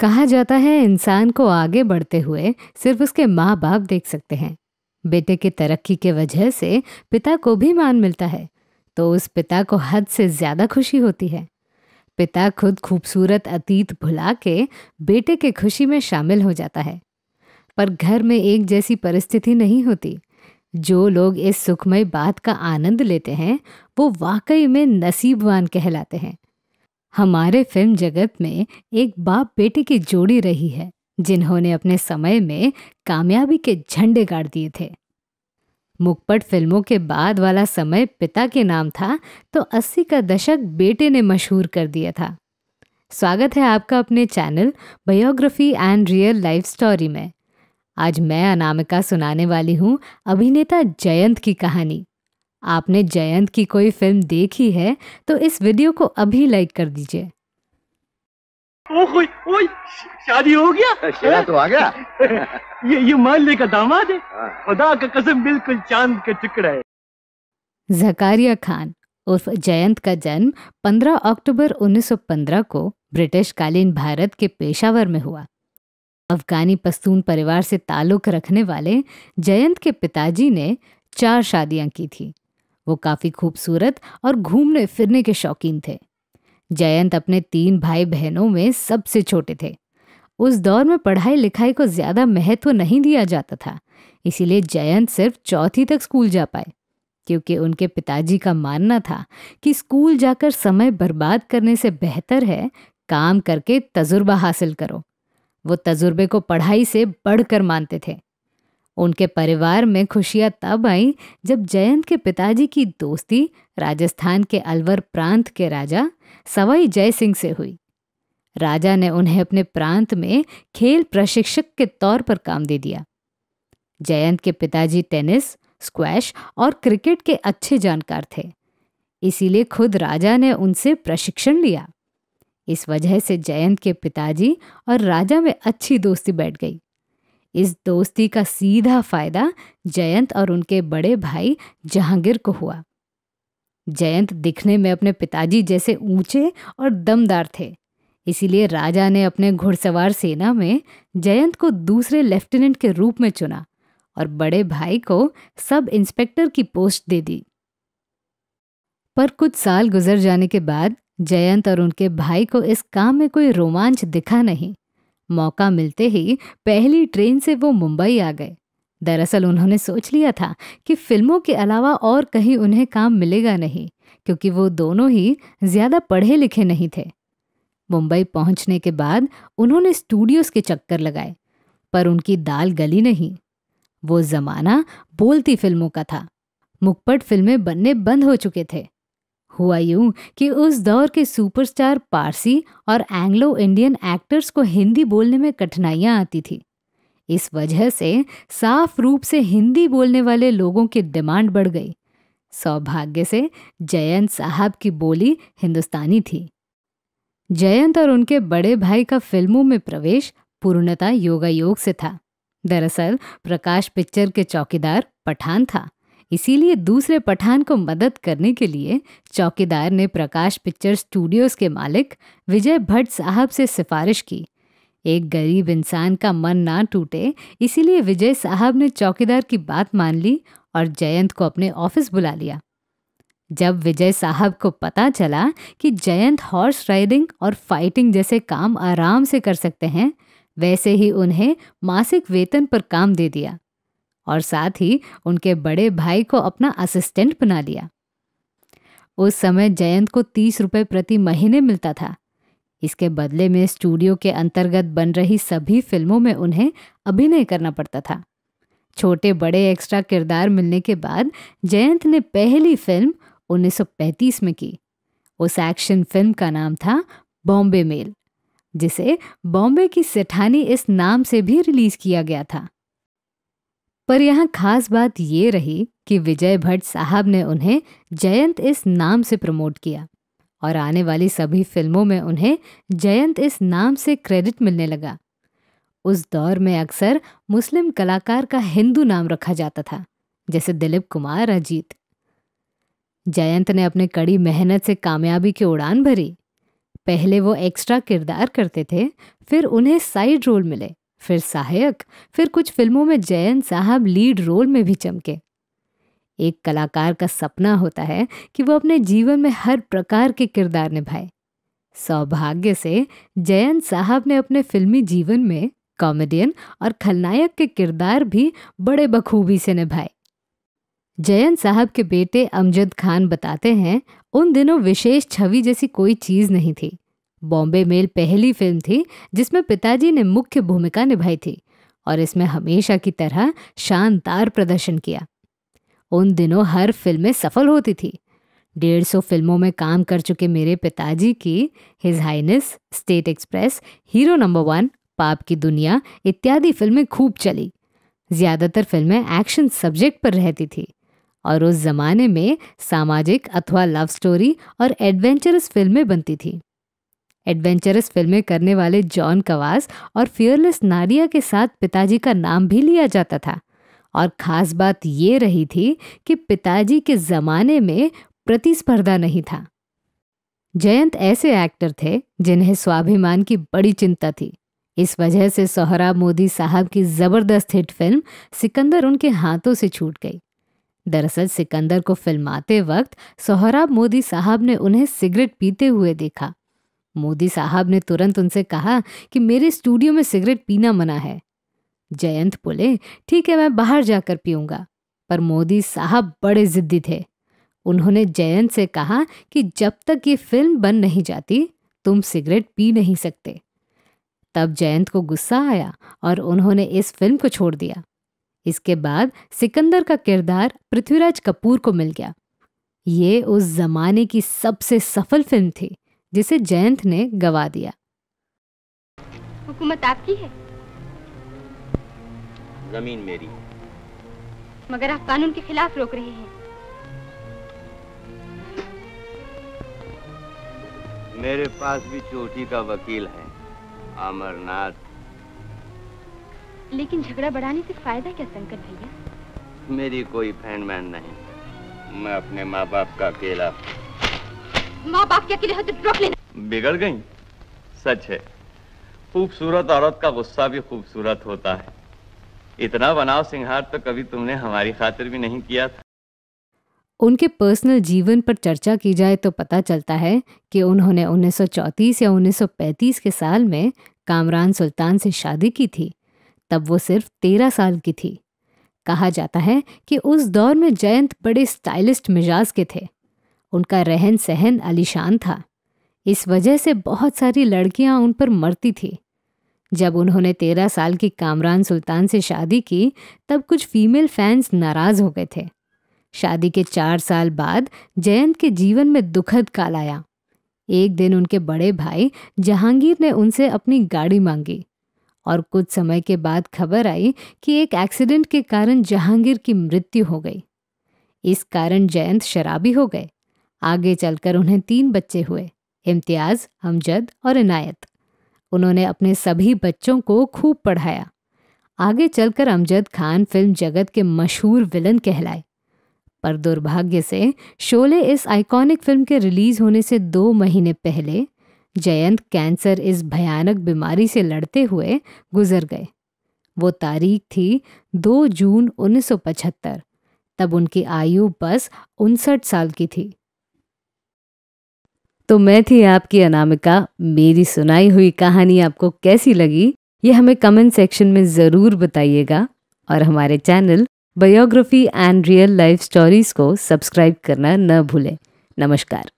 कहा जाता है इंसान को आगे बढ़ते हुए सिर्फ उसके माँ बाप देख सकते हैं बेटे की तरक्की के वजह से पिता को भी मान मिलता है तो उस पिता को हद से ज़्यादा खुशी होती है पिता खुद खूबसूरत अतीत भुला के बेटे के खुशी में शामिल हो जाता है पर घर में एक जैसी परिस्थिति नहीं होती जो लोग इस सुखमय बात का आनंद लेते हैं वो वाकई में नसीबवान कहलाते हैं हमारे फिल्म जगत में एक बाप बेटे की जोड़ी रही है जिन्होंने अपने समय में कामयाबी के झंडे गाड़ दिए थे मुकपट फिल्मों के बाद वाला समय पिता के नाम था तो 80 का दशक बेटे ने मशहूर कर दिया था स्वागत है आपका अपने channel biography and real life story में आज मैं अनामिका सुनाने वाली हूँ अभिनेता जयंत की कहानी आपने जयंत की कोई फिल्म देखी है तो इस वीडियो को अभी लाइक कर दीजिए शादी हो गया शेरा तो आ गया ये ये माले का दामाद है हाँ। खुदा का कसम बिल्कुल चांद के टुकड़ा है जकारिया खान उर्फ जयंत का जन्म 15 अक्टूबर 1915 को ब्रिटिश कालीन भारत के पेशावर में हुआ अफगानी पस्तून परिवार से ताल्लुक रखने वाले जयंत के पिताजी ने चार शादियां की थी वो काफ़ी खूबसूरत और घूमने फिरने के शौकीन थे जयंत अपने तीन भाई बहनों में सबसे छोटे थे उस दौर में पढ़ाई लिखाई को ज़्यादा महत्व नहीं दिया जाता था इसीलिए जयंत सिर्फ चौथी तक स्कूल जा पाए क्योंकि उनके पिताजी का मानना था कि स्कूल जाकर समय बर्बाद करने से बेहतर है काम करके तजुर्बा हासिल करो वो तजुर्बे को पढ़ाई से बढ़कर मानते थे उनके परिवार में खुशियां तब आई जब जयंत के पिताजी की दोस्ती राजस्थान के अलवर प्रांत के राजा सवाई जय सिंह से हुई राजा ने उन्हें अपने प्रांत में खेल प्रशिक्षक के तौर पर काम दे दिया जयंत के पिताजी टेनिस स्क्वैश और क्रिकेट के अच्छे जानकार थे इसीलिए खुद राजा ने उनसे प्रशिक्षण लिया इस वजह से जयंत के पिताजी और राजा में अच्छी दोस्ती बैठ गई इस दोस्ती का सीधा फायदा जयंत और उनके बड़े भाई जहांगीर को हुआ जयंत दिखने में अपने पिताजी जैसे ऊंचे और दमदार थे इसीलिए राजा ने अपने घुड़सवार सेना में जयंत को दूसरे लेफ्टिनेंट के रूप में चुना और बड़े भाई को सब इंस्पेक्टर की पोस्ट दे दी पर कुछ साल गुजर जाने के बाद जयंत और उनके भाई को इस काम में कोई रोमांच दिखा नहीं मौका मिलते ही पहली ट्रेन से वो मुंबई आ गए दरअसल उन्होंने सोच लिया था कि फिल्मों के अलावा और कहीं उन्हें काम मिलेगा नहीं क्योंकि वो दोनों ही ज़्यादा पढ़े लिखे नहीं थे मुंबई पहुंचने के बाद उन्होंने स्टूडियोज़ के चक्कर लगाए पर उनकी दाल गली नहीं वो ज़माना बोलती फिल्मों का था मुखपट फिल्में बनने बंद हो चुके थे हुआ यूं कि उस दौर के सुपरस्टार पारसी और एंग्लो इंडियन एक्टर्स को हिंदी बोलने में कठिनाइयां आती थी इस वजह से साफ रूप से हिंदी बोलने वाले लोगों की डिमांड बढ़ गई सौभाग्य से जयंत साहब की बोली हिंदुस्तानी थी जयंत और उनके बड़े भाई का फिल्मों में प्रवेश पूर्णता योगायोग से था दरअसल प्रकाश पिक्चर के चौकीदार पठान था इसीलिए दूसरे पठान को मदद करने के लिए चौकीदार ने प्रकाश पिक्चर स्टूडियोज के मालिक विजय भट्ट साहब से सिफारिश की एक गरीब इंसान का मन ना टूटे इसीलिए विजय साहब ने चौकीदार की बात मान ली और जयंत को अपने ऑफिस बुला लिया जब विजय साहब को पता चला कि जयंत हॉर्स राइडिंग और फाइटिंग जैसे काम आराम से कर सकते हैं वैसे ही उन्हें मासिक वेतन पर काम दे दिया और साथ ही उनके बड़े भाई को अपना असिस्टेंट बना लिया उस समय जयंत को तीस रुपये प्रति महीने मिलता था इसके बदले में स्टूडियो के अंतर्गत बन रही सभी फिल्मों में उन्हें अभिनय करना पड़ता था छोटे बड़े एक्स्ट्रा किरदार मिलने के बाद जयंत ने पहली फिल्म 1935 में की उस एक्शन फिल्म का नाम था बॉम्बे मेल जिसे बॉम्बे की सेठानी इस नाम से भी रिलीज किया गया था पर यहाँ खास बात ये रही कि विजय भट्ट साहब ने उन्हें जयंत इस नाम से प्रमोट किया और आने वाली सभी फिल्मों में उन्हें जयंत इस नाम से क्रेडिट मिलने लगा उस दौर में अक्सर मुस्लिम कलाकार का हिंदू नाम रखा जाता था जैसे दिलीप कुमार अजीत जयंत ने अपने कड़ी मेहनत से कामयाबी की उड़ान भरी पहले वो एक्स्ट्रा किरदार करते थे फिर उन्हें साइड रोल मिले फिर सहायक फिर कुछ फिल्मों में जयंत साहब लीड रोल में भी चमके एक कलाकार का सपना होता है कि वो अपने जीवन में हर प्रकार के किरदार निभाए सौभाग्य से जयंत साहब ने अपने फिल्मी जीवन में कॉमेडियन और खलनायक के किरदार भी बड़े बखूबी से निभाए जयंत साहब के बेटे अमजद खान बताते हैं उन दिनों विशेष छवि जैसी कोई चीज़ नहीं थी बॉम्बे मेल पहली फिल्म थी जिसमें पिताजी ने मुख्य भूमिका निभाई थी और इसमें हमेशा की तरह शानदार प्रदर्शन किया उन दिनों हर फिल्में सफल होती थी डेढ़ सौ फिल्मों में काम कर चुके मेरे पिताजी की his highness state express hero number one Paap ki दुनिया इत्यादि फिल्में खूब चली ज़्यादातर फिल्में एक्शन सब्जेक्ट पर रहती थी और उस ज़माने में सामाजिक अथवा लव स्टोरी और एडवेंचरस फिल्में बनती थी एडवेंचरस फिल्में करने वाले जॉन कवास और फियरलेस नारिया के साथ पिताजी का नाम भी लिया जाता था और ख़ास बात ये रही थी कि पिताजी के ज़माने में प्रतिस्पर्धा नहीं था जयंत ऐसे एक्टर थे जिन्हें स्वाभिमान की बड़ी चिंता थी इस वजह से सोहराब मोदी साहब की ज़बरदस्त हिट फिल्म सिकंदर उनके हाथों से छूट गई दरअसल सिकंदर को फिल्माते वक्त सोहराब मोदी साहब ने उन्हें सिगरेट पीते हुए देखा मोदी साहब ने तुरंत उनसे कहा कि मेरे स्टूडियो में सिगरेट पीना मना है जयंत बोले ठीक है मैं बाहर जाकर पीऊंगा पर मोदी साहब बड़े जिद्दी थे उन्होंने जयंत से कहा कि जब तक ये फिल्म बन नहीं जाती तुम सिगरेट पी नहीं सकते तब जयंत को गुस्सा आया और उन्होंने इस फिल्म को छोड़ दिया इसके बाद सिकंदर का किरदार पृथ्वीराज कपूर को मिल गया ये उस जमाने की सबसे सफल फिल्म थी जिसे जयंत ने गवा दिया हुकूमत आपकी है जमीन मेरी मगर आप कानून के खिलाफ रोक रहे हैं मेरे पास भी चोटी का वकील है अमरनाथ लेकिन झगड़ा बढ़ाने से फायदा क्या संकट भैया मेरी कोई मैन नहीं मैं अपने माँ बाप का अकेला माँ बाप के अकेले हद रोक लेना बिगड़ गई सच है खूबसूरत औरत का गुस्सा भी खूबसूरत होता है इतना बनाव सिंहार तो कभी तुमने हमारी खातिर भी नहीं किया था उनके पर्सनल जीवन पर चर्चा की जाए तो पता चलता है कि उन्होंने 1934 या 1935 के साल में कामरान सुल्तान से शादी की थी तब वो सिर्फ तेरह साल की थी कहा जाता है कि उस दौर में जयंत बड़े स्टाइलिस्ट मिजाज के थे उनका रहन सहन अलीशान था इस वजह से बहुत सारी लड़कियां उन पर मरती थी जब उन्होंने तेरह साल की कामरान सुल्तान से शादी की तब कुछ फीमेल फैंस नाराज़ हो गए थे शादी के चार साल बाद जयंत के जीवन में दुखद काल आया एक दिन उनके बड़े भाई जहांगीर ने उनसे अपनी गाड़ी मांगी और कुछ समय के बाद खबर आई कि एक एक्सीडेंट के कारण जहांगीर की मृत्यु हो गई इस कारण जयंत शराबी हो गए आगे चलकर उन्हें तीन बच्चे हुए इम्तियाज हमजद और इनायत उन्होंने अपने सभी बच्चों को खूब पढ़ाया आगे चलकर अमजद खान फिल्म जगत के मशहूर विलन कहलाए पर दुर्भाग्य से शोले इस आइकॉनिक फिल्म के रिलीज होने से दो महीने पहले जयंत कैंसर इस भयानक बीमारी से लड़ते हुए गुजर गए वो तारीख थी 2 जून 1975 तब उनकी आयु बस उनसठ साल की थी तो मैं थी आपकी अनामिका मेरी सुनाई हुई कहानी आपको कैसी लगी ये हमें कमेंट सेक्शन में ज़रूर बताइएगा और हमारे channel biography and real life stories को सब्सक्राइब करना न भूलें नमस्कार